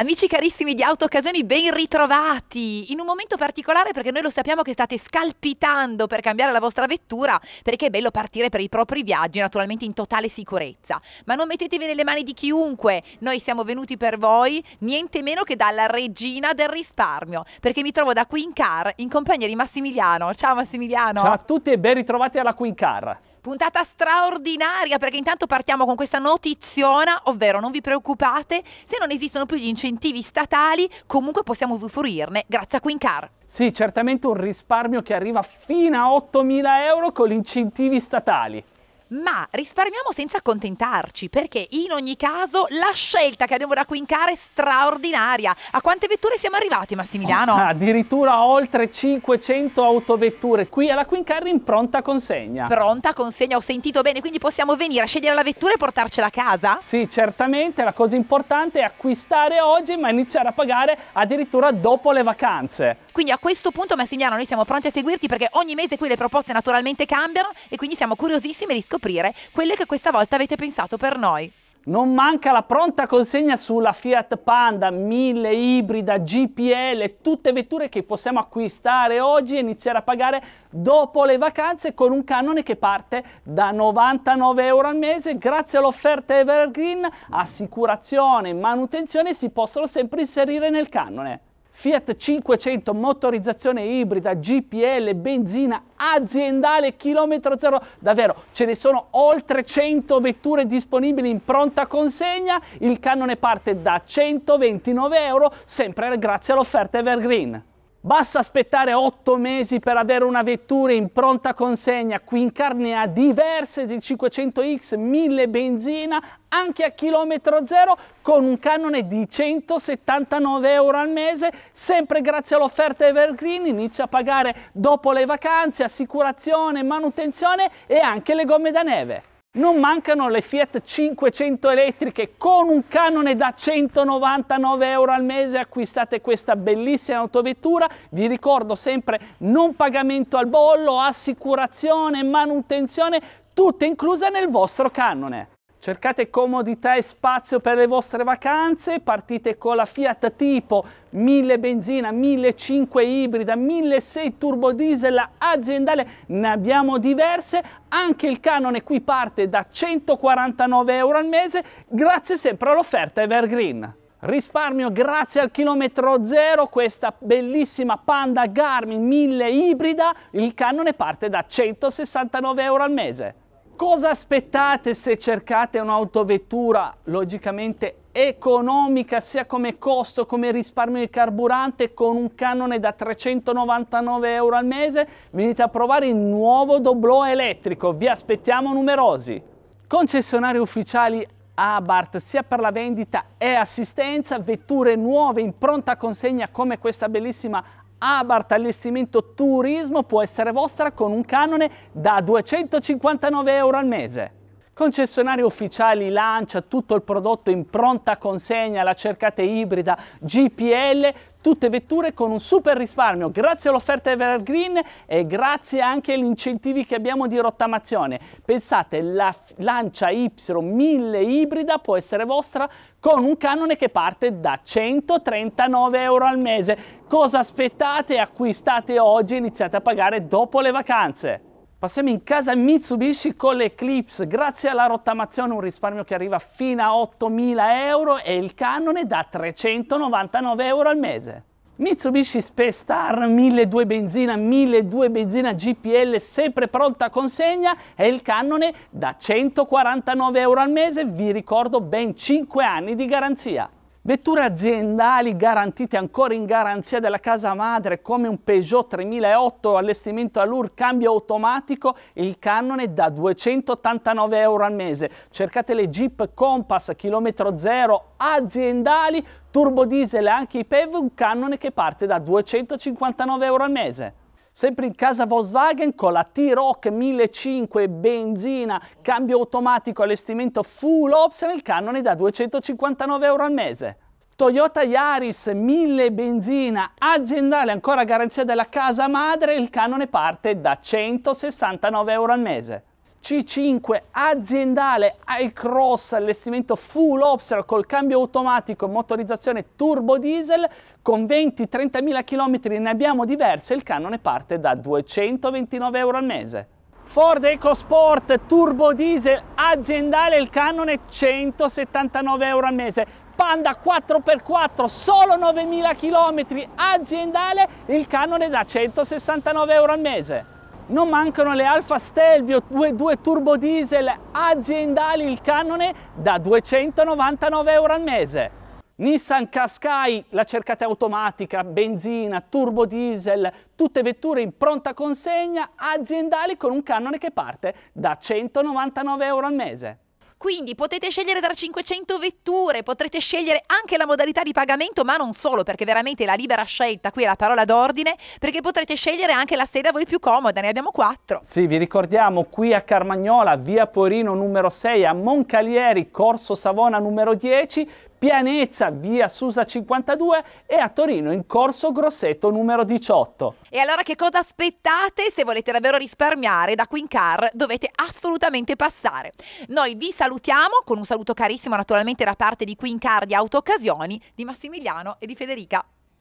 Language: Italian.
Amici carissimi di Auto Occasioni, ben ritrovati! In un momento particolare perché noi lo sappiamo che state scalpitando per cambiare la vostra vettura, perché è bello partire per i propri viaggi, naturalmente in totale sicurezza. Ma non mettetevi nelle mani di chiunque, noi siamo venuti per voi, niente meno che dalla regina del risparmio, perché mi trovo da Queen Car in compagnia di Massimiliano. Ciao Massimiliano! Ciao a tutti e ben ritrovati alla Queen Car! Puntata straordinaria perché intanto partiamo con questa notiziona, ovvero non vi preoccupate, se non esistono più gli incentivi statali comunque possiamo usufruirne grazie a Quincar. Sì, certamente un risparmio che arriva fino a 8.000 euro con gli incentivi statali ma risparmiamo senza accontentarci perché in ogni caso la scelta che abbiamo da qui in cara è straordinaria. A quante vetture siamo arrivati Massimiliano? Oh, addirittura oltre 500 autovetture qui alla Quincar in pronta consegna. Pronta consegna, ho sentito bene, quindi possiamo venire a scegliere la vettura e portarcela a casa? Sì, certamente, la cosa importante è acquistare oggi ma iniziare a pagare addirittura dopo le vacanze. Quindi a questo punto Massimiliano noi siamo pronti a seguirti perché ogni mese qui le proposte naturalmente cambiano e quindi siamo curiosissimi di scoprire scoprire quelle che questa volta avete pensato per noi. Non manca la pronta consegna sulla Fiat Panda 1000 ibrida GPL, tutte vetture che possiamo acquistare oggi e iniziare a pagare dopo le vacanze con un canone che parte da 99 euro al mese. Grazie all'offerta Evergreen, assicurazione e manutenzione si possono sempre inserire nel canone. Fiat 500, motorizzazione ibrida, GPL, benzina, aziendale, chilometro zero. Davvero, ce ne sono oltre 100 vetture disponibili in pronta consegna. Il cannone parte da 129 euro, sempre grazie all'offerta Evergreen. Basta aspettare 8 mesi per avere una vettura in pronta consegna. Qui in carne ha diverse del 500X, 1000 benzina, anche a chilometro zero, con un canone di 179 euro al mese, sempre grazie all'offerta Evergreen. Inizio a pagare dopo le vacanze, assicurazione, manutenzione e anche le gomme da neve. Non mancano le Fiat 500 elettriche con un canone da 199 euro al mese acquistate questa bellissima autovettura. Vi ricordo sempre non pagamento al bollo, assicurazione, manutenzione, tutte incluse nel vostro canone. Cercate comodità e spazio per le vostre vacanze, partite con la Fiat tipo 1000 benzina, 1005 ibrida, 1006 turbo diesel aziendale, ne abbiamo diverse, anche il canone qui parte da 149 euro al mese, grazie sempre all'offerta Evergreen. Risparmio grazie al chilometro zero, questa bellissima Panda Garmin 1000 ibrida, il canone parte da 169 euro al mese. Cosa aspettate se cercate un'autovettura logicamente economica sia come costo come risparmio di carburante con un canone da 399 euro al mese? Venite a provare il nuovo Doblò elettrico, vi aspettiamo numerosi! Concessionari ufficiali Abart sia per la vendita e assistenza, vetture nuove in pronta consegna come questa bellissima Abarth ah, Allestimento Turismo può essere vostra con un canone da 259 euro al mese concessionari ufficiali Lancia, tutto il prodotto in pronta consegna, la cercate ibrida GPL, tutte vetture con un super risparmio grazie all'offerta Evergreen e grazie anche agli incentivi che abbiamo di rottamazione. Pensate, la Lancia Y 1000 ibrida può essere vostra con un canone che parte da 139 euro al mese. Cosa aspettate? Acquistate oggi e iniziate a pagare dopo le vacanze. Passiamo in casa Mitsubishi con l'Eclipse, grazie alla rottamazione un risparmio che arriva fino a 8.000 euro e il cannone da 399 euro al mese. Mitsubishi Space Star 1200 benzina, 1200 benzina GPL sempre pronta a consegna e il cannone da 149 euro al mese, vi ricordo ben 5 anni di garanzia. Vetture aziendali garantite ancora in garanzia della casa madre come un Peugeot 3008 allestimento all'UR cambio automatico il cannone da 289 euro al mese. Cercate le Jeep Compass chilometro zero aziendali turbo diesel e anche i PEV un cannone che parte da 259 euro al mese. Sempre in casa Volkswagen con la T-Rock 1005 benzina, cambio automatico, allestimento full optional, cannone da 259 euro al mese. Toyota Yaris 1000 benzina aziendale ancora garanzia della casa madre, il canone parte da 169 euro al mese. C5 aziendale, high cross, allestimento full option col cambio automatico, motorizzazione turbo diesel, con 20-30.000 km ne abbiamo diverse, il canone parte da 229 euro al mese. Ford EcoSport turbo diesel aziendale, il canone 179 euro al mese. Panda 4x4 solo 9.000 km aziendale, il canone da 169 euro al mese non mancano le Alfa Stelvio 2.2 turbo diesel aziendali il cannone da 299 euro al mese. Nissan Qashqai, la cercata automatica, benzina, turbo diesel, tutte vetture in pronta consegna aziendali con un cannone che parte da 199 euro al mese. Quindi potete scegliere tra 500 vetture, potrete scegliere anche la modalità di pagamento, ma non solo, perché veramente la libera scelta qui è la parola d'ordine, perché potrete scegliere anche la sede a voi più comoda, ne abbiamo quattro. Sì, vi ricordiamo qui a Carmagnola, via Porino numero 6, a Moncalieri, Corso Savona numero 10, Pianezza, via Susa 52 e a Torino in corso Grosseto numero 18. E allora che cosa aspettate? Se volete davvero risparmiare da Queen Car dovete assolutamente passare. Noi vi salutiamo con un saluto carissimo naturalmente da parte di Queen Car di Auto Occasioni, di Massimiliano e di Federica.